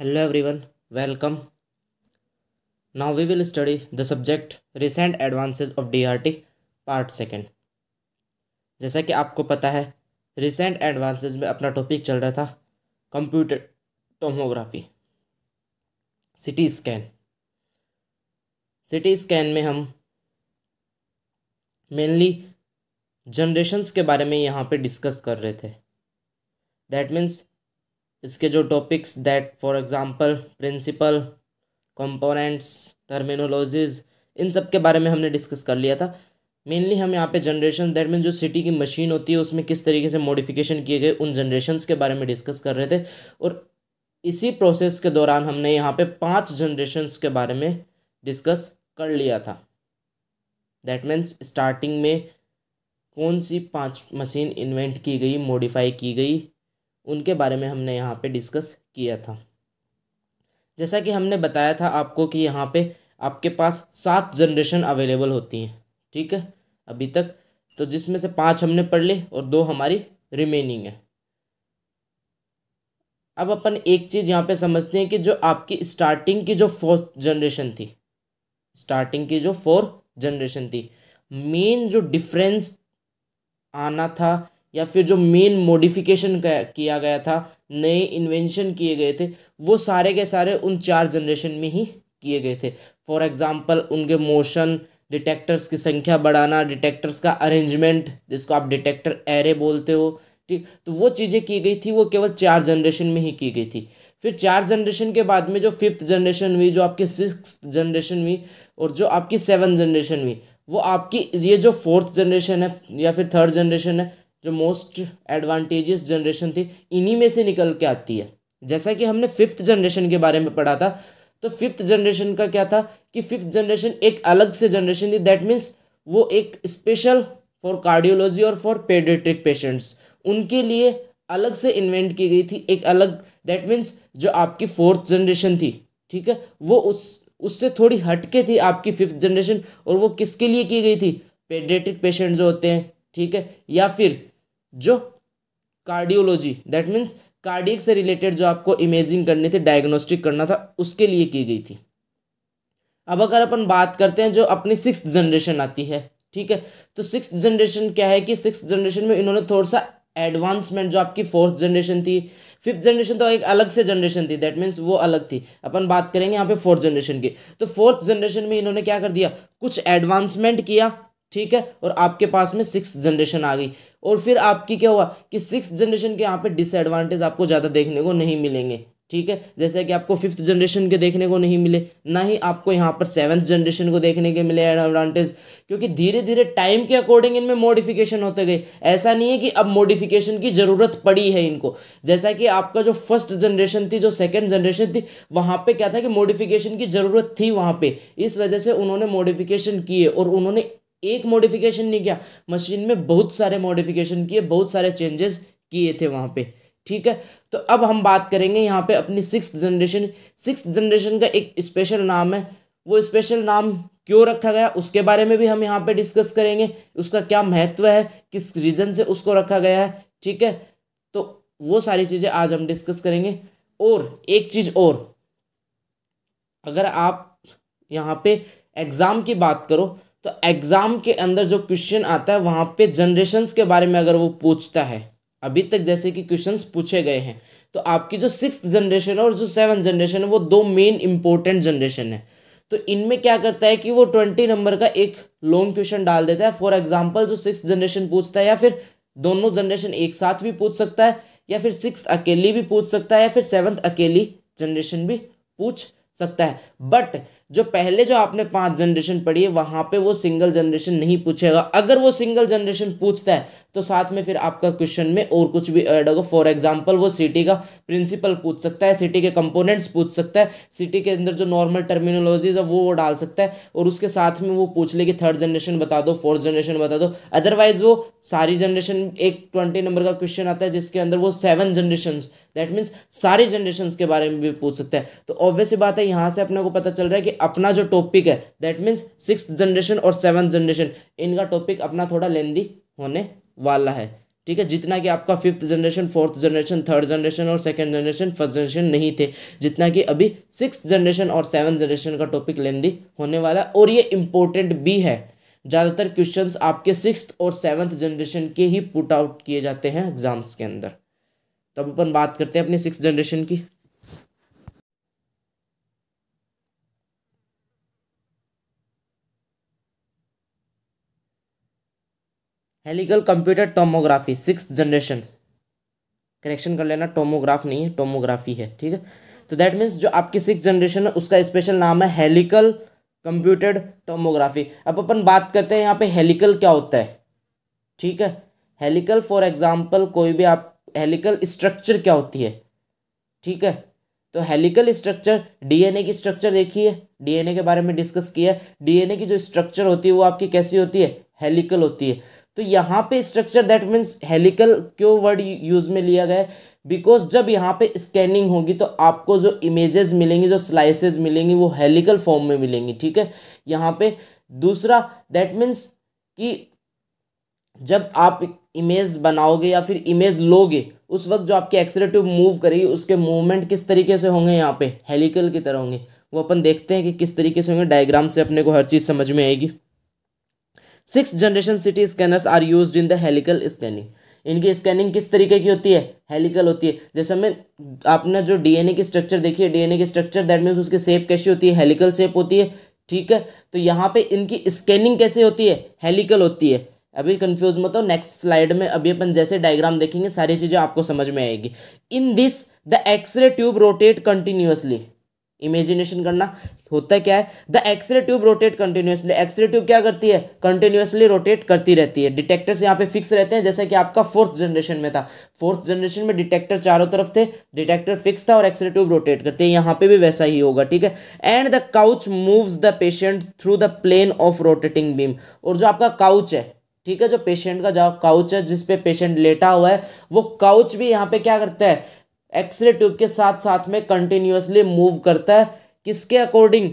Hello everyone, welcome. Now we will study the subject recent advances of DRT part second. जैसा कि आपको पता है रिसेंट एडवांसेस में अपना टॉपिक चल रहा था computer tomography CT scan CT scan में हम मेनली जनरेशन्स के बारे में यहाँ पे डिस्कस कर रहे थे दैट मीन्स इसके जो topics that for example principle components terminologies इन सब के बारे में हमने डिस्कस कर लिया था मेनली हम यहाँ पे जनरेशन दैट मीन जो सिटी की मशीन होती है उसमें किस तरीके से मॉडिफिकेशन किए गए उन जनरेशन के बारे में डिस्कस कर रहे थे और इसी प्रोसेस के दौरान हमने यहाँ पे पांच जनरेशन्स के बारे में डिस्कस कर लिया था दैट मीन्स स्टार्टिंग में कौन सी पांच मशीन इन्वेंट की गई मॉडिफाई की गई उनके बारे में हमने यहाँ पे डिस्कस किया था जैसा कि हमने बताया था आपको कि यहाँ पे आपके पास सात जनरेशन अवेलेबल होती हैं ठीक है अभी तक तो जिसमें से पांच हमने पढ़ ली और दो हमारी रिमेनिंग है अब अपन एक चीज़ यहाँ पे समझते हैं कि जो आपकी स्टार्टिंग की जो फोर्थ जनरेशन थी स्टार्टिंग की जो फोर्थ जनरेशन थी मेन जो डिफरेंस आना था या फिर जो मेन मॉडिफिकेशन किया गया था नए इन्वेंशन किए गए थे वो सारे के सारे उन चार जनरेशन में ही किए गए थे फॉर एग्ज़ाम्पल उनके मोशन डिटेक्टर्स की संख्या बढ़ाना डिटेक्टर्स का अरेंजमेंट जिसको आप डिटेक्टर एरे बोलते हो ठीक तो वो चीज़ें की गई थी वो केवल चार जनरेशन में ही की गई थी फिर चार जनरेशन के बाद में जो फिफ्थ जनरेशन हुई जो आपकी सिक्स जनरेशन हुई और जो आपकी सेवन जनरेशन हुई वो आपकी ये जो फोर्थ जनरेशन है या फिर थर्ड जनरेशन है जो मोस्ट एडवांटेजियस जनरेशन थी इन्हीं में से निकल के आती है जैसा कि हमने फिफ्थ जनरेशन के बारे में पढ़ा था तो फिफ्थ जनरेशन का क्या था कि फिफ्थ जनरेशन एक अलग से जनरेशन थी दैट मीन्स वो एक स्पेशल फॉर कार्डियोलॉजी और फॉर पेडेट्रिक पेशेंट्स उनके लिए अलग से इन्वेंट की गई थी एक अलग दैट मीन्स जो आपकी फोर्थ जनरेशन थी ठीक है वो उस उससे थोड़ी हटके थी आपकी फिफ्थ जनरेशन और वो किसके लिए की गई थी पेडेट्रिक पेशेंट जो होते हैं ठीक है या फिर जो कार्डियोलॉजी दैट मीन्स कार्डियक से रिलेटेड जो आपको इमेजिंग करनी थी डायग्नोस्टिक करना था उसके लिए की गई थी अब अगर अपन बात करते हैं जो अपनी सिक्स जनरेशन आती है ठीक है तो सिक्स जनरेशन क्या है कि सिक्स जनरेशन में इन्होंने थोड़ा सा एडवांसमेंट जो आपकी फोर्थ जनरेशन थी फिफ्थ जनरेशन तो एक अलग से जनरेशन थी दैट मीन्स वो अलग थी अपन बात करेंगे यहाँ पे फोर्थ जनरेशन की तो फोर्थ जनरेशन में इन्होंने क्या कर दिया कुछ एडवांसमेंट किया ठीक है और आपके पास में सिक्स जनरेशन आ गई और फिर आपकी क्या हुआ कि सिक्स जनरेशन के यहाँ पे डिसएडवांटेज आपको ज़्यादा देखने को नहीं मिलेंगे ठीक है जैसे कि आपको फिफ्थ जनरेशन के देखने को नहीं मिले ना ही आपको यहाँ पर सेवन्थ जनरेशन को देखने के मिले एडवांटेज क्योंकि धीरे धीरे टाइम के अकॉर्डिंग इनमें मॉडिफिकेशन होते गए ऐसा नहीं है कि अब मॉडिफिकेशन की ज़रूरत पड़ी है इनको जैसा कि आपका जो फर्स्ट जनरेशन थी जो सेकेंड जनरेशन थी वहाँ पर क्या था कि मॉडिफिकेशन की ज़रूरत थी वहाँ पर इस वजह से उन्होंने मॉडिफिकेशन किए और उन्होंने एक मॉडिफिकेशन नहीं किया मशीन में बहुत सारे मॉडिफिकेशन किए बहुत सारे चेंजेस किए थे वहाँ पे ठीक है तो अब हम बात करेंगे यहाँ पे अपनी सिक्स जनरेशन सिक्स जनरेशन का एक स्पेशल नाम है वो स्पेशल नाम क्यों रखा गया उसके बारे में भी हम यहाँ पे डिस्कस करेंगे उसका क्या महत्व है किस रीज़न से उसको रखा गया है ठीक है तो वो सारी चीज़ें आज हम डिस्कस करेंगे और एक चीज़ और अगर आप यहाँ पे एग्ज़ाम की बात करो तो एग्ज़ाम के अंदर जो क्वेश्चन आता है वहाँ पे जनरेशन्स के बारे में अगर वो पूछता है अभी तक जैसे कि क्वेश्चंस पूछे गए हैं तो आपकी जो सिक्स जनरेशन है और जो सेवन जनरेशन है वो दो मेन इंपॉर्टेंट जनरेशन है तो इनमें क्या करता है कि वो ट्वेंटी नंबर का एक लॉन्ग क्वेश्चन डाल देता है फॉर एग्जाम्पल जो सिक्स जनरेशन पूछता है या फिर दोनों जनरेशन एक साथ भी पूछ सकता है या फिर सिक्स अकेली भी पूछ सकता है या फिर सेवन्थ अकेली जनरेशन भी पूछ सकता है बट जो पहले जो आपने पांच जनरेशन पढ़ी है वहां पे वो सिंगल जनरेशन नहीं पूछेगा अगर वो सिंगल जनरेशन पूछता है तो साथ में फिर आपका क्वेश्चन में और कुछ भी ऐड होगा फॉर एग्जांपल वो सिटी का प्रिंसिपल पूछ सकता है सिटी के कंपोनेंट्स पूछ सकता है सिटी के अंदर जो नॉर्मल टर्मिनोलॉजीज है वो वो डाल सकता है और उसके साथ में वो पूछ ले कि थर्ड जनरेशन बता दो फोर्थ जनरेशन बता दो अदरवाइज वो सारी जनरेशन एक ट्वेंटी नंबर का क्वेश्चन आता है जिसके अंदर वो सेवन जनरेशन दैट मीन्स सारी जनरेशन के बारे में भी पूछ सकता है तो ऑब्वियसली बात है यहाँ से अपने को पता चल रहा है कि अपना जो टॉपिक है दैट मीन्स सिक्स जनरेशन और सेवन जनरेशन इनका टॉपिक अपना थोड़ा लेंदी होने वाला है ठीक है जितना कि आपका fifth generation fourth generation third generation और सेकेंड जनरेशन फर्स्ट जनरेशन नहीं थे जितना कि अभी सिक्स जनरेशन और सेवन जनरेशन का टॉपिक लेंदी होने वाला और ये इम्पोर्टेंट भी है ज़्यादातर क्वेश्चंस आपके सिक्स और सेवन्थ जनरेशन के ही पुट आउट किए जाते हैं एग्जाम्स के अंदर तब अपन बात करते हैं अपनी सिक्स जनरेशन की helical computer tomography six generation correction कर लेना टोमोग्राफ नहीं है टोमोग्राफी है ठीक है तो दैट मीन्स जो आपकी सिक्स जनरेशन है उसका स्पेशल नाम है हेलिकल कंप्यूटेड टोमोग्राफी अब अपन बात करते हैं यहाँ पे हेलिकल क्या होता है ठीक है हेलिकल फॉर एग्जाम्पल कोई भी आप हेलिकल स्ट्रक्चर क्या होती है ठीक है तो हेलिकल स्ट्रक्चर डीएनए की स्ट्रक्चर देखिए डीएनए के बारे में डिस्कस किया डीएनए की जो स्ट्रक्चर होती है वो आपकी कैसी होती है हेलिकल होती है तो यहाँ पे स्ट्रक्चर दैट मीन्स हेलिकल क्यों वर्ड यूज़ में लिया गया है बिकॉज जब यहाँ पे स्कैनिंग होगी तो आपको जो इमेजेस मिलेंगी जो स्लाइसेस मिलेंगी वो हेलिकल फॉर्म में मिलेंगी ठीक है यहाँ पे दूसरा दैट मीन्स कि जब आप इमेज बनाओगे या फिर इमेज लोगे उस वक्त जो आपकी एक्सरे ट्यूब मूव करेगी उसके मूवमेंट किस तरीके से होंगे यहाँ पे हेलिकल की तरह होंगे वो अपन देखते हैं कि किस तरीके से होंगे डायग्राम से अपने को हर चीज़ समझ में आएगी six generation CT scanners are use in the helical scanning इनकी स्कैनिंग किस तरीके की होती है हेलिकल होती है जैसे हमें आपने जो डीएनए की स्ट्रक्चर देखी है डीएनए की स्ट्रक्चर दैट मीन्स उसकी शेप कैसी होती है हेलिकल शेप होती है ठीक है तो यहाँ पे इनकी स्कैनिंग कैसे होती है हेलिकल होती है अभी कन्फ्यूज मत हो नेक्स्ट स्लाइड में अभी अपन जैसे डायग्राम देखेंगे सारी चीज़ें आपको समझ में आएगी in this the x-ray tube rotate continuously imagination करना होता क्या है the x-ray tube rotate continuously x-ray tube क्या करती है कंटिन्यूसली रोटेट करती रहती है डिटेक्टर्स यहाँ पे फिक्स रहते हैं जैसे कि आपका फोर्थ जनरेशन में था फोर्थ जनरेशन में डिटेक्टर चारों तरफ थे डिटेक्टर फिक्स था और एक्सरे ट्यूब रोटेट करते हैं यहाँ पे भी वैसा ही होगा ठीक है and the couch moves the patient through the plane of rotating beam और जो आपका काउच है ठीक है जो पेशेंट का जो काउच है जिसपे पेशेंट लेटा हुआ है वो काउच भी यहाँ पे क्या करता है एक्सरे ट्यूब के साथ साथ में कंटिन्यूसली मूव करता है किसके according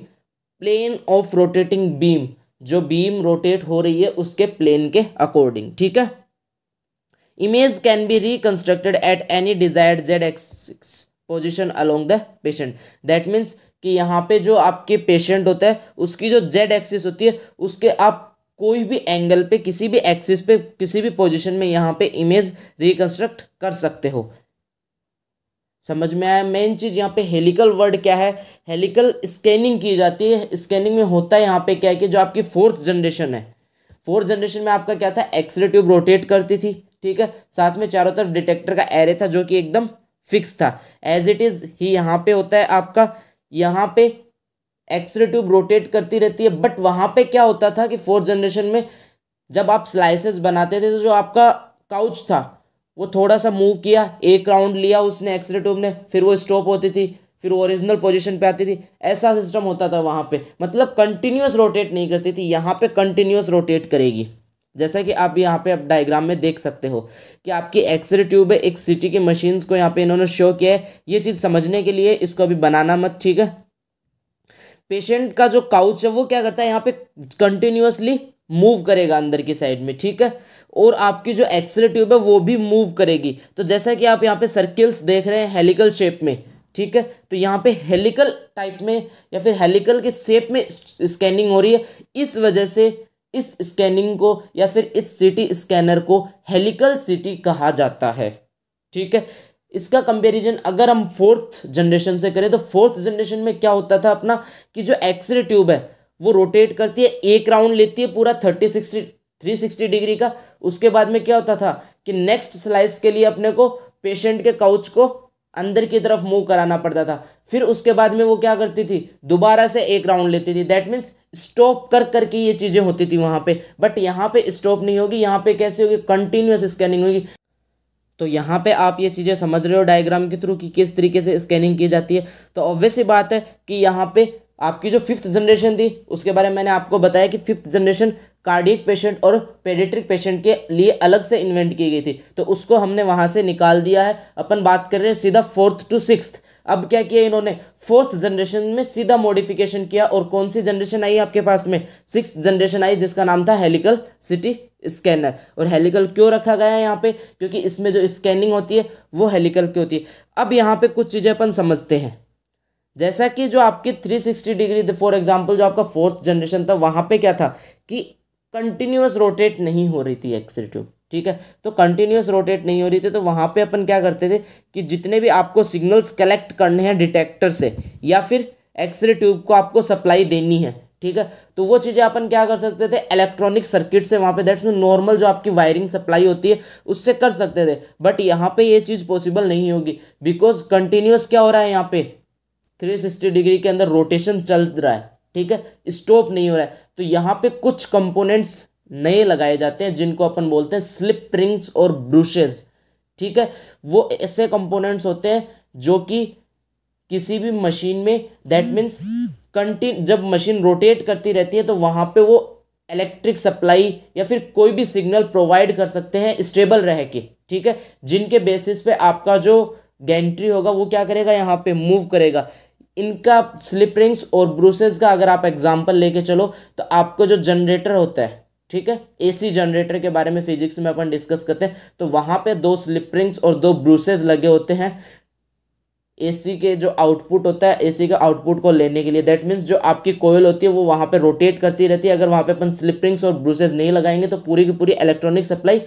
plane of rotating beam जो बीम रोटेट हो रही है उसके प्लेन के अकॉर्डिंग ठीक है image can be reconstructed at any desired Z X position along the patient that means कि यहाँ पे जो आपके पेशेंट होता है उसकी जो जेड एक्सिस होती है उसके आप कोई भी एंगल पे किसी भी एक्सिस पे किसी भी पोजिशन में यहाँ पे इमेज रिकंस्ट्रक्ट कर सकते हो समझ में आया मेन चीज़ यहाँ पे हेलिकल वर्ड क्या है हेलिकल स्कैनिंग की जाती है स्कैनिंग में होता है यहाँ पे क्या है कि जो आपकी फोर्थ जनरेशन है फोर्थ जनरेशन में आपका क्या था एक्सरे ट्यूब रोटेट करती थी ठीक है साथ में चारों तरफ डिटेक्टर का एरे था जो कि एकदम फिक्स था एज इट इज़ ही यहाँ पे होता है आपका यहाँ पे एक्सरे ट्यूब रोटेट करती रहती है बट वहाँ पे क्या होता था कि फोर्थ जनरेशन में जब आप स्लाइसेस बनाते थे तो जो आपका काउच था वो थोड़ा सा मूव किया एक राउंड लिया उसने एक्सरे ट्यूब ने फिर वो स्टॉप होती थी फिर ओरिजिनल पोजीशन पे आती थी ऐसा सिस्टम होता था वहाँ पे मतलब कंटिन्यूस रोटेट नहीं करती थी यहाँ पे कंटिन्यूस रोटेट करेगी जैसा कि आप यहाँ पे आप डायग्राम में देख सकते हो कि आपकी एक्सरे ट्यूब है एक सिटी की मशीन्स को यहाँ पे इन्होंने शो किया है ये चीज़ समझने के लिए इसको अभी बनाना मत ठीक है पेशेंट का जो काउच है वो क्या करता है यहाँ पे कंटिन्यूसली मूव करेगा अंदर की साइड में ठीक है और आपकी जो एक्सरे ट्यूब है वो भी मूव करेगी तो जैसा कि आप यहाँ पे सर्किल्स देख रहे हैं हेलिकल शेप में ठीक है तो यहाँ पे हेलिकल टाइप में या फिर हेलिकल के शेप में स्कैनिंग हो रही है इस वजह से इस स्कैनिंग को या फिर इस सिटी स्कैनर को हेलिकल सिटी कहा जाता है ठीक है इसका कंपेरिजन अगर हम फोर्थ जनरेशन से करें तो फोर्थ जनरेशन में क्या होता था अपना कि जो एक्सरे ट्यूब है वो रोटेट करती है एक राउंड लेती है पूरा thirty sixty three sixty degree का उसके बाद में क्या होता था कि नेक्स्ट स्लाइस के लिए अपने को पेशेंट के काउच को अंदर की तरफ मूव कराना पड़ता था फिर उसके बाद में वो क्या करती थी दोबारा से एक राउंड लेती थी दैट मीन्स स्टॉप कर करके ये चीज़ें होती थी वहाँ पे बट यहाँ पे स्टॉप नहीं होगी यहाँ पे कैसे होगी कंटिन्यूस स्कैनिंग होगी तो यहाँ पे आप ये चीज़ें समझ रहे हो डायग्राम के थ्रू कि किस तरीके से स्कैनिंग की जाती है तो ऑब्वियस ही बात है कि यहाँ पे आपकी जो फिफ्थ जनरेशन थी उसके बारे में मैंने आपको बताया कि फिफ्थ जनरेशन कार्डिक पेशेंट और पेडिट्रिक पेशेंट के लिए अलग से इन्वेंट की गई थी तो उसको हमने वहाँ से निकाल दिया है अपन बात कर रहे हैं सीधा फोर्थ टू सिक्स अब क्या किया इन्होंने फोर्थ जनरेशन में सीधा मॉडिफिकेशन किया और कौन सी जनरेशन आई आपके पास में सिक्स जनरेशन आई जिसका नाम था हेलिकल सिटी स्कैनर और हेलिकल क्यों रखा गया है यहाँ पे क्योंकि इसमें जो स्कैनिंग होती है वो हेलिकल की होती है अब यहाँ पे कुछ चीज़ें अपन समझते हैं जैसा कि जो आपकी 360 डिग्री फॉर एग्जांपल जो आपका फोर्थ जनरेशन था वहाँ पे क्या था कि कंटिन्यूस रोटेट नहीं हो रही थी एक्सरे ट्यूब ठीक है तो कंटिन्यूस रोटेट नहीं हो रही थी तो वहाँ पे अपन क्या करते थे कि जितने भी आपको सिग्नल्स कलेक्ट करने हैं डिटेक्टर से या फिर एक्सरे ट्यूब को आपको सप्लाई देनी है ठीक है तो वो चीज़ें अपन क्या कर सकते थे इलेक्ट्रॉनिक सर्किट से वहाँ पे दैट्स मीन नॉर्मल जो आपकी वायरिंग सप्लाई होती है उससे कर सकते थे बट यहाँ पे ये चीज़ पॉसिबल नहीं होगी बिकॉज कंटिन्यूस क्या हो रहा है यहाँ पे थ्री सिक्सटी डिग्री के अंदर रोटेशन चल रहा है ठीक है स्टॉप नहीं हो रहा है तो यहाँ पे कुछ कंपोनेंट्स नए लगाए जाते हैं जिनको अपन बोलते हैं स्लिप रिंग्स और ब्रूशेज ठीक है वो ऐसे कंपोनेंट्स होते हैं जो कि किसी भी मशीन में दैट मीन्स कंटिन्यू जब मशीन रोटेट करती रहती है तो वहाँ पे वो इलेक्ट्रिक सप्लाई या फिर कोई भी सिग्नल प्रोवाइड कर सकते हैं स्टेबल रह के ठीक है जिनके बेसिस पे आपका जो गेंट्री होगा वो क्या करेगा यहाँ पे मूव करेगा इनका स्लिप रिंग्स और ब्रूसेस का अगर आप एग्जाम्पल लेके चलो तो आपको जो जनरेटर होता है ठीक है एसी जनरेटर के बारे में फिजिक्स में अपन डिस्कस करते हैं तो वहाँ पे दो स्लिप रिंग्स और दो ब्रूसेस लगे होते हैं एसी के जो आउटपुट होता है एसी के आउटपुट को लेने के लिए दैट मीन्स जो आपकी कोयल होती है वो वहाँ पे रोटेट करती रहती है अगर वहाँ पे अपन स्लिपरिंग्स और ब्रूसेज नहीं लगाएंगे तो पूरी की पूरी इलेक्ट्रॉनिक सप्लाई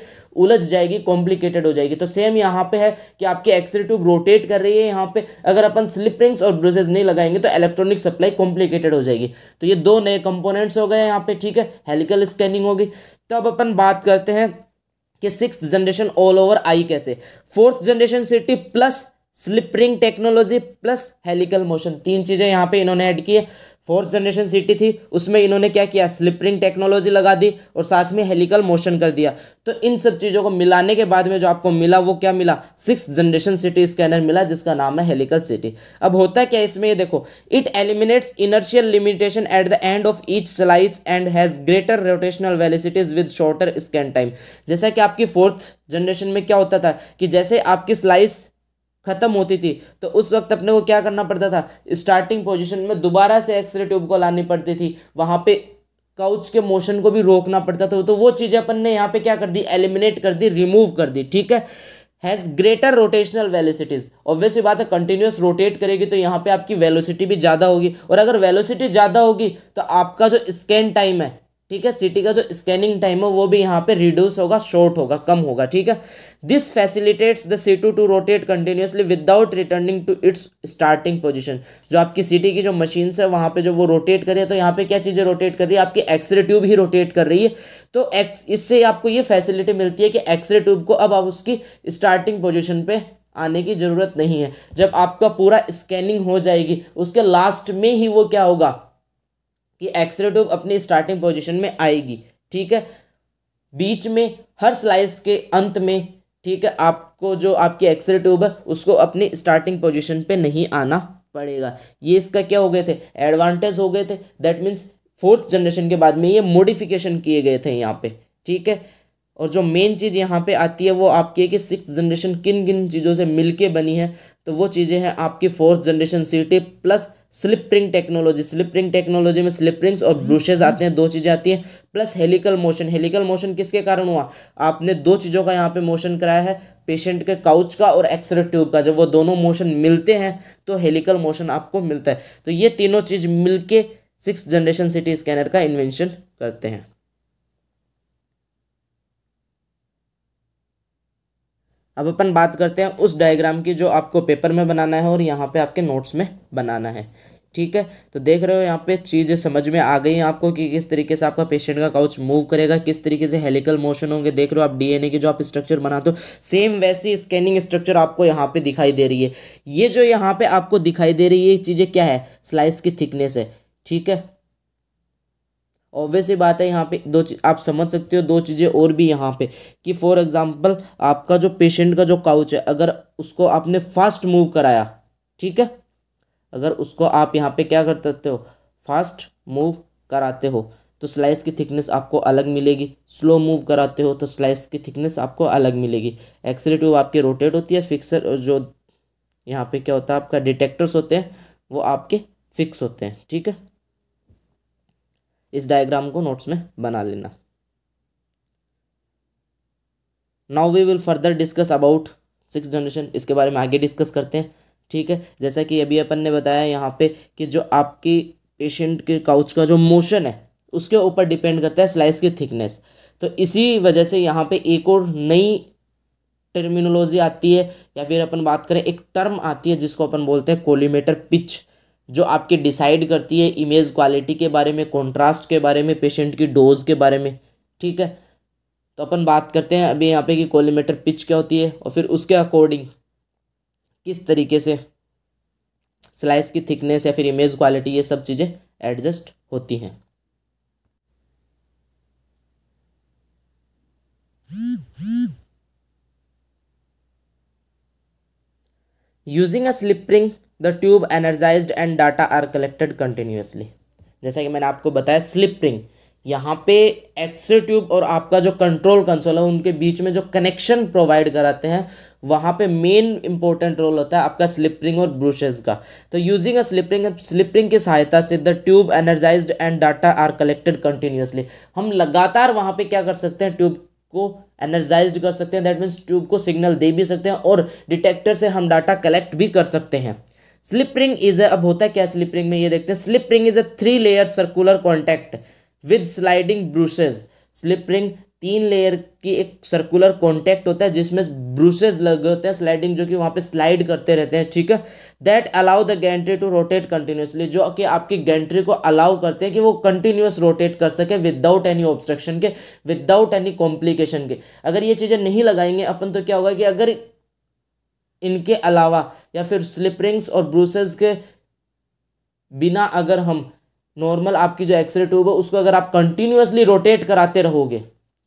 उलझ जाएगी कॉम्प्लिकेटेड हो जाएगी तो सेम यहाँ पे है कि आपकी एक्सरे ट्यूब रोटेट कर रही है यहाँ पे अगर अपन स्लिपरिंग्स और ब्रूसेज नहीं लगाएंगे तो इलेक्ट्रॉनिक सप्लाई कॉम्प्लिकेटेड हो जाएगी तो ये दो नए कंपोनेंट्स हो गए यहाँ पे ठीक है हेलिकल स्कैनिंग होगी तो अब अपन बात करते हैं कि सिक्स जनरेशन ऑल ओवर आई कैसे fourth generation CT plus slip ring technology plus helical motion तीन चीज़ें यहाँ पे इन्होंने ऐड की है फोर्थ जनरेशन सिटी थी उसमें इन्होंने क्या किया स्लिप रिंग टेक्नोलॉजी लगा दी और साथ में हेलिकल मोशन कर दिया तो इन सब चीज़ों को मिलाने के बाद में जो आपको मिला वो क्या मिला सिक्स जनरेशन सिटी स्कैनर मिला जिसका नाम है हेलिकल सिटी अब होता है क्या इसमें ये देखो it eliminates inertial limitation at the end of each slides and has greater rotational velocities with shorter scan time जैसा कि आपकी फोर्थ जनरेशन में क्या होता था कि जैसे आपकी स्लाइस ख़त्म होती थी तो उस वक्त अपने को क्या करना पड़ता था स्टार्टिंग पोजीशन में दोबारा से एक्सरे ट्यूब को लानी पड़ती थी वहाँ पे काउच के मोशन को भी रोकना पड़ता था तो वो चीज़ें अपन ने यहाँ पे क्या कर दी एलिमिनेट कर दी रिमूव कर दी ठीक है has greater rotational velocities obviously बात है कंटिन्यूस रोटेट करेगी तो यहाँ पे आपकी वेलोसिटी भी ज़्यादा होगी और अगर वेलोसिटी ज़्यादा होगी तो आपका जो स्कैन टाइम है ठीक है सिटी का जो स्कैनिंग टाइम है वो भी यहाँ पे रिड्यूस होगा शॉर्ट होगा कम होगा ठीक है this facilitates the CT to rotate continuously without returning to its starting position जो आपकी सिटी की जो मशीन्स है वहाँ पे जो वो रोटेट कर रही है तो यहाँ पे क्या चीज़ें रोटेट कर रही है आपकी एक्सरे ट्यूब ही रोटेट कर रही है तो इससे आपको ये फैसिलिटी मिलती है कि एक्सरे ट्यूब को अब आप उसकी स्टार्टिंग पोजिशन पर आने की ज़रूरत नहीं है जब आपका पूरा स्कैनिंग हो जाएगी उसके लास्ट में ही वो क्या होगा कि एक्सरे ट्यूब अपनी स्टार्टिंग पोजिशन में आएगी ठीक है बीच में हर स्लाइस के अंत में ठीक है आपको जो आपकी एक्सरे ट्यूब है उसको अपनी स्टार्टिंग पोजिशन पे नहीं आना पड़ेगा ये इसका क्या हो गए थे एडवांटेज हो गए थे दैट मीन्स फोर्थ जनरेशन के बाद में ये मोडिफिकेशन किए गए थे यहाँ पे ठीक है और जो मेन चीज़ यहाँ पे आती है वो आपकी है कि सिक्स जनरेशन किन किन चीज़ों से मिलके बनी है तो वो चीज़ें हैं आपकी fourth generation C T plus slip technology slip technology में स्लिप रिंग्स और ब्रूशेज आते हैं दो चीज़ें आती हैं plus helical motion helical motion किसके कारण हुआ आपने दो चीज़ों का यहाँ पे मोशन कराया है पेशेंट के काउच का और एक्सरे ट्यूब का जब वो दोनों मोशन मिलते हैं तो हेलिकल मोशन आपको मिलता है तो ये तीनों चीज़ मिलकर सिक्स जनरेशन सिटी स्कैनर का इन्वेंशन करते हैं अब अपन बात करते हैं उस डायग्राम की जो आपको पेपर में बनाना है और यहाँ पे आपके नोट्स में बनाना है ठीक है तो देख रहे हो यहाँ पे चीज़ें समझ में आ गई हैं आपको कि किस तरीके से आपका पेशेंट का काउच मूव करेगा किस तरीके से हेलिकल मोशन होंगे देख रहे हो आप डीएनए की जो आप स्ट्रक्चर बनाते हो सेम वैसी स्कैनिंग स्ट्रक्चर आपको यहाँ पे दिखाई दे रही है ये जो यहाँ पे आपको दिखाई दे रही है ये चीज़ें क्या है स्लाइस की थिकनेस है ठीक है ऑब्वियस ही बात है यहाँ पे दो आप समझ सकते हो दो चीज़ें और भी यहाँ पे कि फॉर एग्जांपल आपका जो पेशेंट का जो काउच है अगर उसको आपने फास्ट मूव कराया ठीक है अगर उसको आप यहाँ पे क्या कर सकते हो फास्ट मूव कराते हो तो स्लाइस की थिकनेस आपको अलग मिलेगी स्लो मूव कराते हो तो स्लाइस की थिकनेस आपको अलग मिलेगी एक्सरे ट्यूब आपके रोटेट होती है फिक्सर जो यहाँ पे क्या होता है आपका डिटेक्टर्स होते हैं वो आपके फिक्स होते हैं ठीक है इस डायग्राम को नोट्स में बना लेना now we will further discuss about six generation इसके बारे में आगे डिस्कस करते हैं ठीक है जैसा कि अभी अपन ने बताया यहाँ पे कि जो आपकी पेशेंट के काउच का जो मोशन है उसके ऊपर डिपेंड करता है स्लाइस की थिकनेस तो इसी वजह से यहाँ पे एक और नई टर्मिनोलॉजी आती है या फिर अपन बात करें एक टर्म आती है जिसको अपन बोलते हैं कोलीमेटर पिच जो आपके डिसाइड करती है इमेज क्वालिटी के बारे में कॉन्ट्रास्ट के बारे में पेशेंट की डोज के बारे में ठीक है तो अपन बात करते हैं अभी यहाँ पे कि कोलीमीटर पिच क्या होती है और फिर उसके अकॉर्डिंग किस तरीके से स्लाइस की थिकनेस या फिर इमेज क्वालिटी ये सब चीज़ें एडजस्ट होती हैं using a slip ring the tube energize and data are collected continuously जैसा कि मैंने आपको बताया स्लिप रिंग यहाँ पे एक्सरे ट्यूब और आपका जो कंट्रोल कंसोल है उनके बीच में जो कनेक्शन प्रोवाइड कराते हैं वहाँ पे मेन इंपॉर्टेंट रोल होता है आपका स्लिप रिंग और ब्रूशेज का तो using a slip ring slip ring की सहायता से the tube energize and data are collected continuously हम लगातार वहाँ पे क्या कर सकते हैं ट्यूब को एनर्जाइज कर सकते हैं दैट मीन्स ट्यूब को सिग्नल दे भी सकते हैं और डिटेक्टर से हम डाटा कलेक्ट भी कर सकते हैं स्लिप रिंग इज अब होता है क्या स्लिप रिंग में ये देखते हैं slip ring is a three layer circular contact with sliding brushes slip ring तीन लेयर की एक सर्कुलर कॉन्टैक्ट होता है जिसमें ब्रूसेज लगे होते हैं स्लाइडिंग जो कि वहाँ पे स्लाइड करते रहते हैं ठीक है that allow the gantry to rotate continuously जो कि आपकी गेंट्री को अलाउ करते हैं कि वो कंटिन्यूस रोटेट कर सके विदाउट एनी ऑब्स्ट्रक्शन के विदाउट एनी कॉम्प्लिकेशन के अगर ये चीज़ें नहीं लगाएंगे अपन तो क्या होगा कि अगर इनके अलावा या फिर स्लिप रिंग्स और ब्रूसेस के बिना अगर हम नॉर्मल आपकी जो एक्सरे ट्यूब है उसको अगर आप कंटिन्यूसली रोटेट कराते रहोगे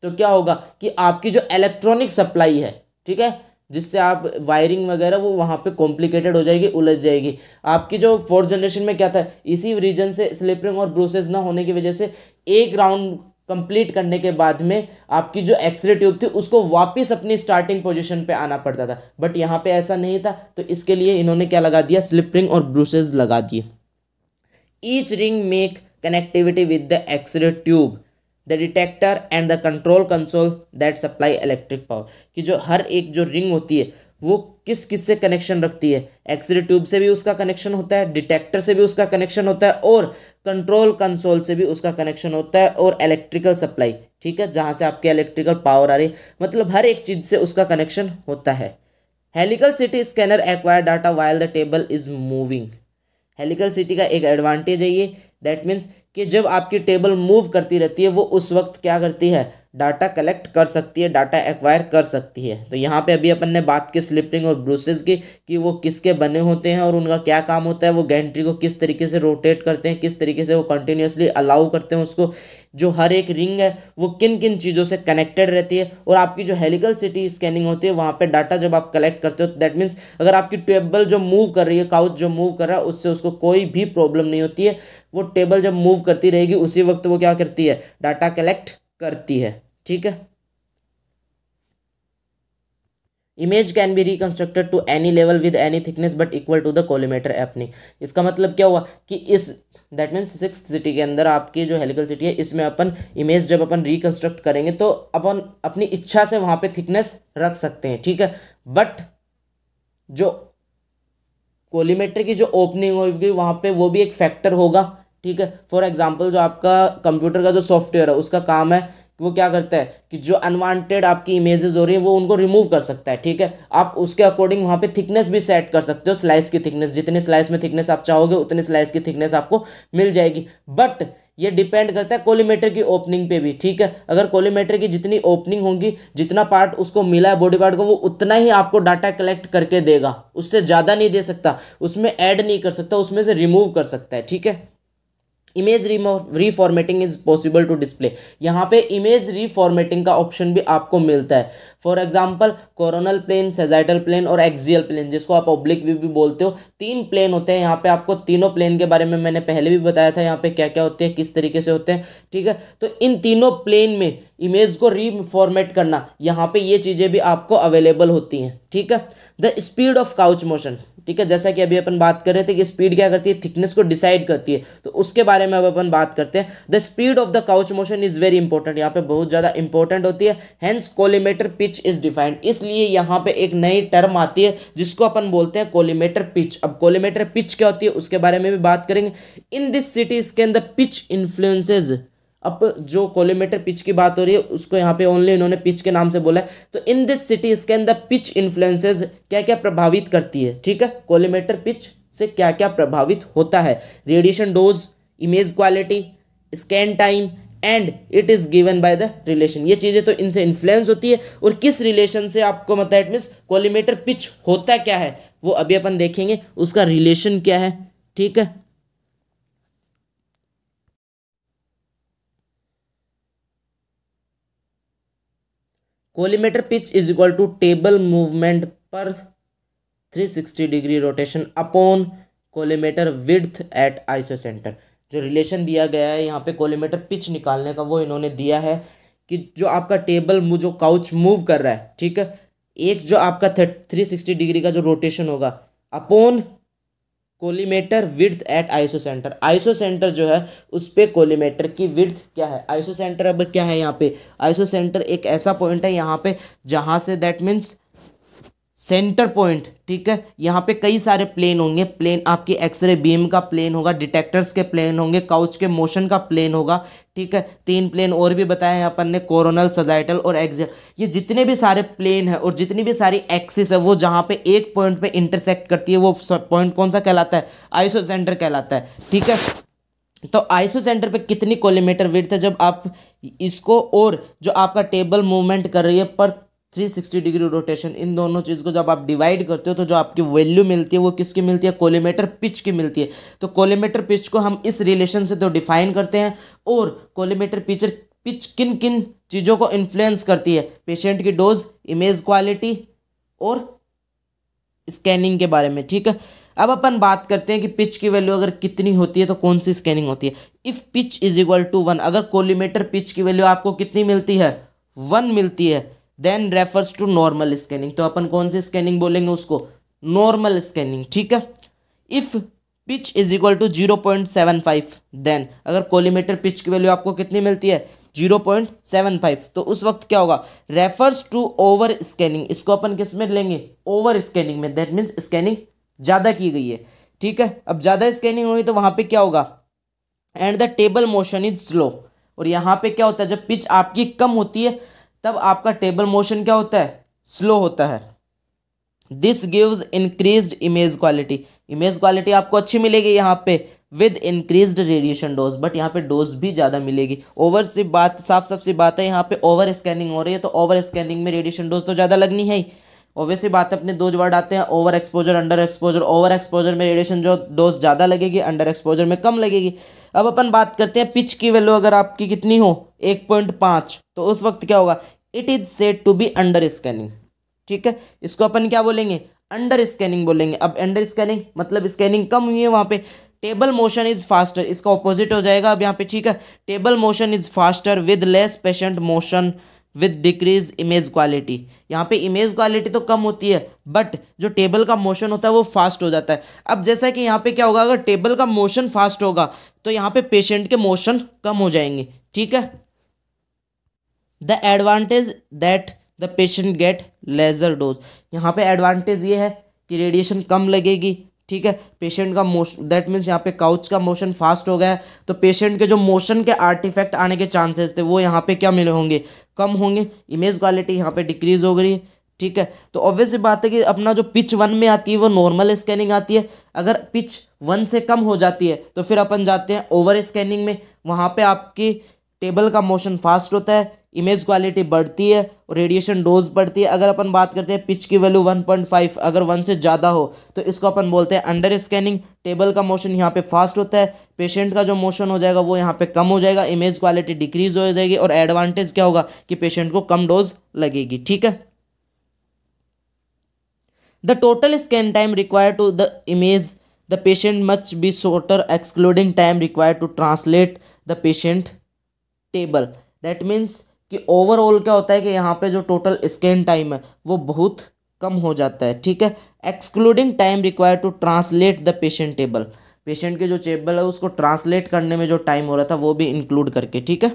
तो क्या होगा कि आपकी जो इलेक्ट्रॉनिक सप्लाई है ठीक है जिससे आप वायरिंग वगैरह वो वहाँ पे कॉम्प्लिकेटेड हो जाएगी उलझ जाएगी आपकी जो फोर्थ जनरेशन में क्या था इसी रीजन से स्लिपरिंग और ब्रूसेज ना होने की वजह से एक राउंड कंप्लीट करने के बाद में आपकी जो एक्सरे ट्यूब थी उसको वापस अपनी स्टार्टिंग पोजीशन पे आना पड़ता था बट यहाँ पे ऐसा नहीं था तो इसके लिए इन्होंने क्या लगा दिया स्लिप रिंग और ब्रूसेज लगा दिए each ring make connectivity with the x-ray tube the detector and the control console that supply electric power कि जो हर एक जो रिंग होती है वो किस किस से कनेक्शन रखती है एक्सरे ट्यूब से भी उसका कनेक्शन होता है डिटेक्टर से भी उसका कनेक्शन होता है और कंट्रोल कंसोल से भी उसका कनेक्शन होता है और इलेक्ट्रिकल सप्लाई ठीक है जहाँ से आपके इलेक्ट्रिकल पावर आ रही मतलब हर एक चीज़ से उसका कनेक्शन होता है helical CT scanner acquire data while the table is moving helical CT का एक एडवांटेज है ये दैट मीन्स कि जब आपकी टेबल मूव करती रहती है वो उस वक्त क्या करती है डाटा कलेक्ट कर सकती है डाटा एक्वायर कर सकती है तो यहाँ पे अभी अपन ने बात की स्लिपिंग और ब्रूसेस की कि वो किसके बने होते हैं और उनका क्या काम होता है वो गैंट्री को किस तरीके से रोटेट करते हैं किस तरीके से वो कंटिन्यूसली अलाउ करते हैं उसको जो हर एक रिंग है वो किन किन चीज़ों से कनेक्टेड रहती है और आपकी जो हेलिकल सिटी स्कैनिंग होती है वहाँ पर डाटा जब आप कलेक्ट करते हो दैट तो मीन्स अगर आपकी टेबल जो मूव कर रही है काउच जो मूव कर रहा है उससे उसको कोई भी प्रॉब्लम नहीं होती है वो टेबल जब मूव करती रहेगी उसी वक्त वो क्या करती है डाटा कलेक्ट करती है ठीक है image can be reconstructed to any level with any thickness but equal to the collimator एपनी इसका मतलब क्या हुआ कि इस दैट मीन्स सिक्स सिटी के अंदर आपकी जो हेलिकल सिटी है इसमें अपन इमेज जब अपन रिकंस्ट्रक्ट करेंगे तो अपन अपनी इच्छा से वहाँ पे थिकनेस रख सकते हैं ठीक है बट जो कोलीमेटर की जो ओपनिंग होगी वहाँ पे वो भी एक फैक्टर होगा ठीक है फॉर एग्जाम्पल जो आपका कंप्यूटर का जो सॉफ्टवेयर है उसका काम है वो क्या करता है कि जो अनवांटेड आपकी इमेजेस हो रही है वो उनको रिमूव कर सकता है ठीक है आप उसके अकॉर्डिंग वहाँ पे थिकनेस भी सेट कर सकते हो स्लाइस की थिकनेस जितनी स्लाइस में थिकनेस आप चाहोगे उतनी स्लाइस की थिकनेस आपको मिल जाएगी बट ये डिपेंड करता है कोलीमीटर की ओपनिंग पे भी ठीक है अगर कोलीमेटर की जितनी ओपनिंग होगी जितना पार्ट उसको मिला है बॉडी पार्ट को वो उतना ही आपको डाटा कलेक्ट करके देगा उससे ज़्यादा नहीं दे सकता उसमें ऐड नहीं कर सकता उसमें से रिमूव कर सकता है ठीक है image reformatting is possible to display यहाँ पे इमेज रीफॉर्मेटिंग का ऑप्शन भी आपको मिलता है for example coronal plane sagittal plane और एक्जियल प्लेन जिसको आप ऑब्लिक व्यू भी बोलते हो तीन प्लेन होते हैं यहाँ पे आपको तीनों प्लेन के बारे में मैंने पहले भी बताया था यहाँ पे क्या क्या होते हैं किस तरीके से होते हैं ठीक है तो इन तीनों प्लेन में इमेज को रीफॉर्मेट करना यहाँ पे ये चीज़ें भी आपको अवेलेबल होती हैं ठीक है the speed of couch motion ठीक है जैसा कि अभी अपन बात कर रहे थे कि स्पीड क्या करती है थिकनेस को डिसाइड करती है तो उसके बारे में अब अपन बात करते हैं the speed of the couch motion is very important यहाँ पे बहुत ज़्यादा इंपॉर्टेंट होती है hence collimator pitch is defined इसलिए यहाँ पे एक नई टर्म आती है जिसको अपन बोलते हैं कोलीमेटर पिच अब कोलीमेटर पिच क्या होती है उसके बारे में भी बात करेंगे in this CT scan the pitch influences अब जो कोलोमीटर पिच की बात हो रही है उसको यहाँ पे ओनली इन्होंने पिच के नाम से बोला है तो इन दिस सिटी इसके अंदर पिच इन्फ्लुएंसेस क्या क्या प्रभावित करती है ठीक है कोलोमीटर पिच से क्या क्या प्रभावित होता है radiation dose image quality scan time and it is given by the relation ये चीज़ें तो इनसे इन्फ्लुएंस होती है और किस रिलेशन से आपको मतलब इट मीन्स कोलोमीटर पिच होता क्या है वो अभी अपन देखेंगे उसका रिलेशन क्या है ठीक है collimator pitch is equal to table movement per 360 degree rotation upon collimator width at iso center जो रिलेशन दिया गया है यहाँ पे कोलीमीटर पिच निकालने का वो इन्होंने दिया है कि जो आपका टेबल जो काउच मूव कर रहा है ठीक है एक जो आपका थ्री सिक्सटी डिग्री का जो रोटेशन होगा upon collimator width at iso center iso center जो है उस पर कोलीमेटर की विड्थ क्या है आइसो सेंटर अब क्या है यहाँ पे आइसो सेंटर एक ऐसा पॉइंट है यहाँ पे जहाँ say that means centre point ठीक है यहाँ पे कई सारे प्लेन होंगे प्लेन आपके एक्सरे बीम का प्लेन होगा डिटेक्टर्स के प्लेन होंगे काउच के मोशन का प्लेन होगा ठीक है तीन प्लेन और भी बताए हैं अपन ने कोरोनल सजाइटल और एक्सियल ये जितने भी सारे प्लेन है और जितनी भी सारी एक्सिस है वो जहाँ पे एक पॉइंट पे इंटरसेक्ट करती है वो पॉइंट कौन सा कहलाता है आइसो सेंटर कहलाता है ठीक है तो आइसो सेंटर पे कितनी कोलीमीटर विड्थ है जब आप इसको और जो आपका टेबल मूवमेंट कर रही है पर 360 डिग्री रोटेशन इन दोनों चीज़ को जब आप डिवाइड करते हो तो जो आपकी वैल्यू मिलती है वो किसकी मिलती है कोलीमेटर पिच की मिलती है तो कोलीमेटर पिच को हम इस रिलेशन से तो डिफाइन करते हैं और कोलीमेटर पिचर पिच किन किन चीज़ों को इन्फ्लुएंस करती है पेशेंट की डोज इमेज क्वालिटी और स्कैनिंग के बारे में ठीक है अब अपन बात करते हैं कि पिच की वैल्यू अगर कितनी होती है तो कौन सी स्कैनिंग होती है if pitch is equal to one अगर कोलीमेटर पिच की वैल्यू आपको कितनी मिलती है वन मिलती है then refers to normal scanning तो अपन कौन सी स्कैनिंग बोलेंगे उसको नॉर्मल स्कैनिंग ठीक है if pitch is equal to zero point seven five then अगर कोलीमीटर पिच की वैल्यू आपको कितनी मिलती है जीरो पॉइंट सेवन फाइव तो उस वक्त क्या होगा रेफर्स टू ओवर स्कैनिंग इसको अपन किस में लेंगे ओवर स्कैनिंग में दैट मीन्स स्कैनिंग ज़्यादा की गई है ठीक है अब ज़्यादा स्कैनिंग होगी तो वहाँ पे क्या होगा and the table motion is slow और यहाँ पे क्या होता है जब पिच आपकी कम होती है तब आपका टेबल मोशन क्या होता है स्लो होता है this gives increase image quality image quality आपको अच्छी मिलेगी यहाँ पे with increase radiation dose but यहाँ पे डोज भी ज़्यादा मिलेगी ओवर सी बात साफ साफ सी बात है यहाँ पे ओवर स्कैनिंग हो रही है तो ओवर स्कैनिंग में रेडिएशन डोज तो ज़्यादा लगनी है ही ऑब्वियसली बात अपने दो वर्ड आते हैं over exposure under exposure over exposure में रेडिएशन जो डोज ज़्यादा लगेगी अंडर एक्सपोजर में कम लगेगी अब अपन बात करते हैं पिच की वैल्यू अगर आपकी कितनी हो एक पॉइंट पाँच तो उस वक्त क्या होगा it is said to be under scanning ठीक है इसको अपन क्या बोलेंगे अंडर स्कैनिंग बोलेंगे अब अंडर स्कैनिंग मतलब स्कैनिंग कम हुई है वहाँ पे टेबल मोशन इज फास्टर इसका ऑपोजिट हो जाएगा अब यहाँ पे ठीक है table motion is faster with less patient motion with decrease image quality यहाँ पे इमेज क्वालिटी तो कम होती है बट जो टेबल का मोशन होता है वो फास्ट हो जाता है अब जैसा कि यहाँ पे क्या होगा अगर टेबल का मोशन फास्ट होगा तो यहाँ पे पेशेंट के मोशन कम हो जाएंगे ठीक है the advantage that the patient get lesser dose यहाँ पे एडवांटेज ये है कि रेडिएशन कम लगेगी ठीक है पेशेंट का मोशन दैट मीन्स यहाँ पे काउच का मोशन फास्ट हो गया है तो पेशेंट के जो मोशन के आर्टिफैक्ट आने के चांसेस थे वो यहाँ पे क्या मिले होंगे कम होंगे इमेज क्वालिटी यहाँ पे डिक्रीज हो गई है ठीक है तो ऑब्वियस बात है कि अपना जो पिच वन में आती है वो नॉर्मल स्कैनिंग आती है अगर पिच वन से कम हो जाती है तो फिर अपन जाते हैं ओवर स्कैनिंग में वहाँ पर आपकी टेबल का मोशन फास्ट होता है इमेज क्वालिटी बढ़ती है और रेडिएशन डोज बढ़ती है अगर अपन बात करते हैं पिच की वैल्यू 1.5 अगर वन से ज़्यादा हो तो इसको अपन बोलते हैं अंडर स्कैनिंग टेबल का मोशन यहाँ पे फास्ट होता है पेशेंट का जो मोशन हो जाएगा वो यहाँ पे कम हो जाएगा इमेज क्वालिटी डिक्रीज हो जाएगी और एडवांटेज क्या होगा कि पेशेंट को कम डोज लगेगी ठीक है the total scan time require to the image the patient must be shorter excluding time require to translate the patient table that means कि ओवरऑल क्या होता है कि यहाँ पे जो टोटल स्कैन टाइम है वो बहुत कम हो जाता है ठीक है excluding time require to translate the patient table patient के जो टेबल है उसको ट्रांसलेट करने में जो टाइम हो रहा था वो भी इंक्लूड करके ठीक है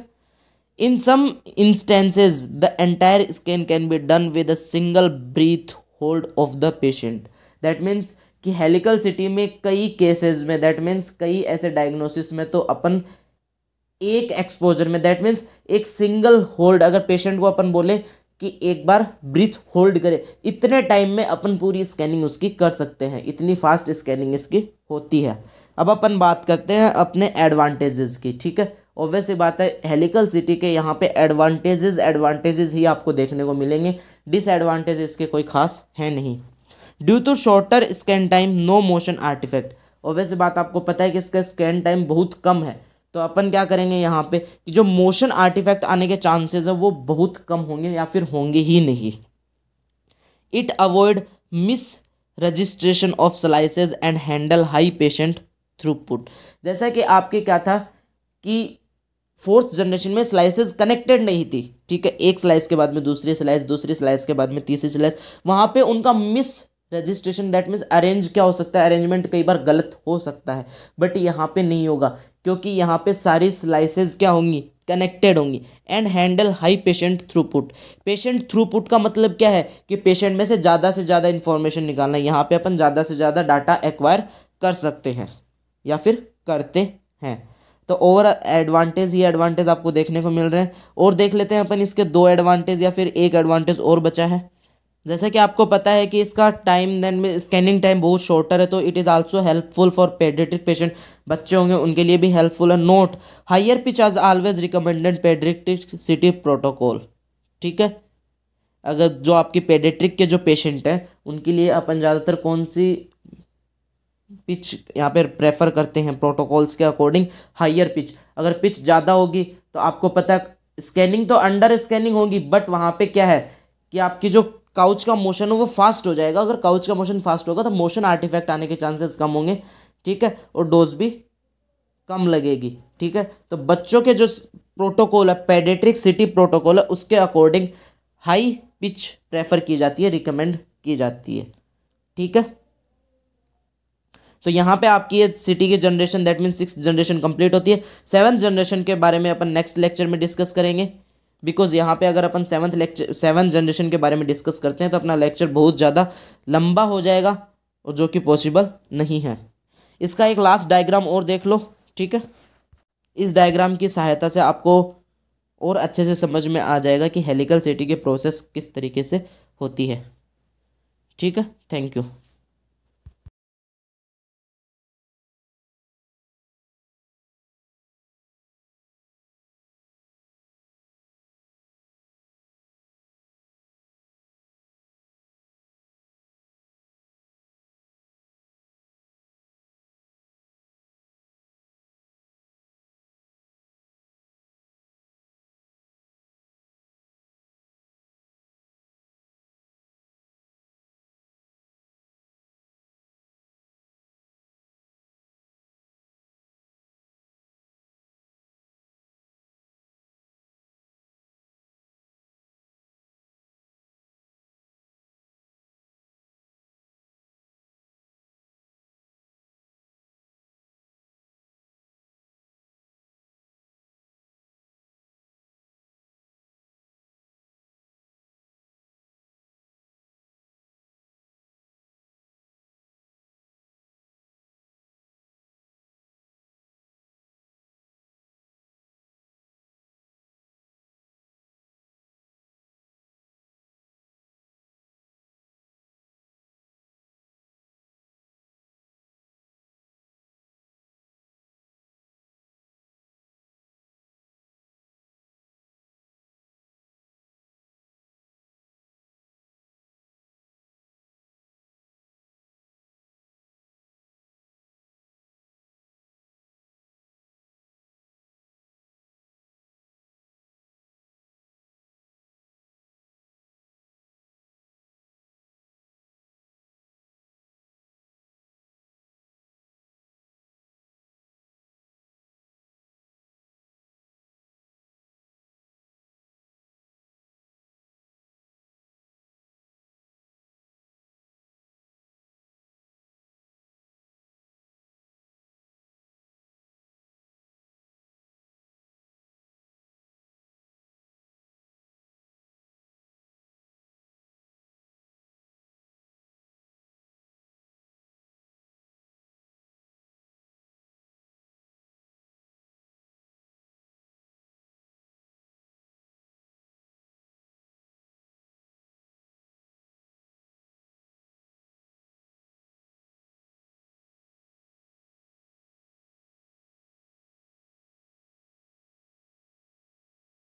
in some instances the entire scan can be done with a single breath hold of the patient that means कि हेलिकल सिटी में कई केसेस में दैट मीन्स कई ऐसे डायग्नोसिस में तो अपन एक एक्सपोजर में दैट मीन्स एक सिंगल होल्ड अगर पेशेंट को अपन बोले कि एक बार ब्रीथ होल्ड करे इतने टाइम में अपन पूरी स्कैनिंग उसकी कर सकते हैं इतनी फास्ट स्कैनिंग इसकी होती है अब अपन बात करते हैं अपने एडवांटेजेस की ठीक है ऑब्वियस ही बात है हेलिकल सिटी के यहाँ पे एडवांटेजेस एडवांटेजेस ही आपको देखने को मिलेंगे डिसएडवांटेज इसके कोई खास है नहीं due to shorter scan time no motion artifact obvious बात आपको पता है कि इसका स्कैन टाइम बहुत कम है तो अपन क्या करेंगे यहाँ पे कि जो मोशन आर्टिफैक्ट आने के चांसेस है वो बहुत कम होंगे या फिर होंगे ही नहीं it avoid misregistration of slices and handle high patient throughput जैसा कि आपके क्या था कि फोर्थ जनरेशन में स्लाइसेस कनेक्टेड नहीं थी ठीक है एक स्लाइस के बाद में दूसरी स्लाइस दूसरी स्लाइस के बाद में तीसरी स्लाइस वहाँ पे उनका misregistration that means arrange क्या हो सकता है अरेंजमेंट कई बार गलत हो सकता है बट यहाँ पे नहीं होगा क्योंकि यहाँ पे सारी स्लाइसेस क्या होंगी कनेक्टेड होंगी and handle high patient throughput patient throughput का मतलब क्या है कि पेशेंट में से ज़्यादा से ज़्यादा इन्फॉर्मेशन निकालना यहाँ पे अपन ज़्यादा से ज़्यादा डाटा एक्वायर कर सकते हैं या फिर करते हैं तो ओवर एडवांटेज ये एडवांटेज आपको देखने को मिल रहे हैं और देख लेते हैं अपन इसके दो एडवांटेज या फिर एक एडवांटेज और बचा है जैसा कि आपको पता है कि इसका टाइम देन में स्कैनिंग टाइम बहुत शॉर्टर है तो it is also helpful for pediatric patient बच्चे होंगे उनके लिए भी हेल्पफुल है नोट हायर पिच आज always recommended pediatric CT protocol ठीक है अगर जो आपकी पेडेट्रिक के जो पेशेंट हैं उनके लिए अपन ज़्यादातर कौन सी पिच यहाँ पर प्रेफर करते हैं प्रोटोकॉल्स के अकॉर्डिंग हायर पिच अगर पिच ज़्यादा होगी तो आपको पता स्कैनिंग तो अंडर स्कैनिंग होगी बट वहाँ पे क्या है कि आपकी जो काउच का मोशन हो वो फास्ट हो जाएगा अगर काउच का मोशन फास्ट होगा तो मोशन आर्टिफैक्ट आने के चांसेस कम होंगे ठीक है और डोज भी कम लगेगी ठीक है तो बच्चों के जो प्रोटोकॉल है पेडेट्रिक सिटी प्रोटोकॉल है उसके अकॉर्डिंग हाई पिच प्रेफर की जाती है रिकमेंड की जाती है ठीक है तो यहाँ पे आपकी ये सिटी की generation that means six generation complete होती है सेवन्थ जनरेशन के बारे में अपन नेक्स्ट लेक्चर में डिस्कस करेंगे बिकॉज यहाँ पे अगर अपन सेवन्थ लेक्चर सेवन जनरेशन के बारे में डिस्कस करते हैं तो अपना लेक्चर बहुत ज़्यादा लंबा हो जाएगा और जो कि पॉसिबल नहीं है इसका एक लास्ट डायग्राम और देख लो ठीक है इस डायग्राम की सहायता से आपको और अच्छे से समझ में आ जाएगा कि हेलिकल सिटी के प्रोसेस किस तरीके से होती है ठीक है थैंक यू